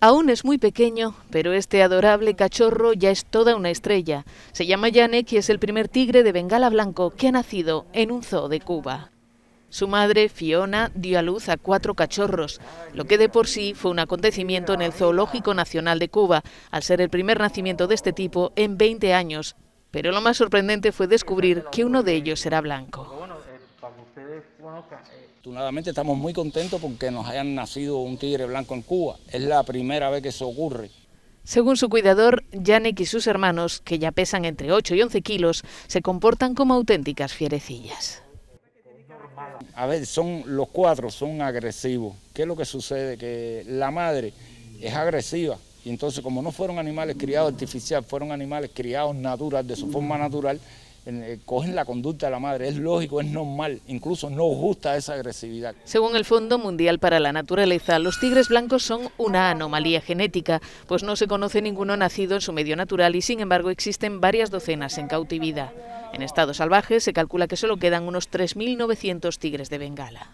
Aún es muy pequeño, pero este adorable cachorro ya es toda una estrella. Se llama Yanek y es el primer tigre de Bengala Blanco que ha nacido en un zoo de Cuba. Su madre, Fiona, dio a luz a cuatro cachorros, lo que de por sí fue un acontecimiento en el Zoológico Nacional de Cuba, al ser el primer nacimiento de este tipo en 20 años. Pero lo más sorprendente fue descubrir que uno de ellos era blanco. Eh, Afortunadamente estamos muy contentos porque nos hayan nacido un tigre blanco en Cuba. Es la primera vez que eso ocurre. Según su cuidador, Yannick y sus hermanos, que ya pesan entre 8 y 11 kilos, se comportan como auténticas fierecillas. A ver, son los cuatro son agresivos. ¿Qué es lo que sucede? Que la madre es agresiva y entonces como no fueron animales criados artificial, fueron animales criados natural, de su forma natural, eh, cogen la conducta de la madre. Es lógico, es normal, incluso no gusta esa agresividad. Según el Fondo Mundial para la Naturaleza, los tigres blancos son una anomalía genética, pues no se conoce ninguno nacido en su medio natural y sin embargo existen varias docenas en cautividad. En estado salvaje se calcula que solo quedan unos 3.900 tigres de Bengala.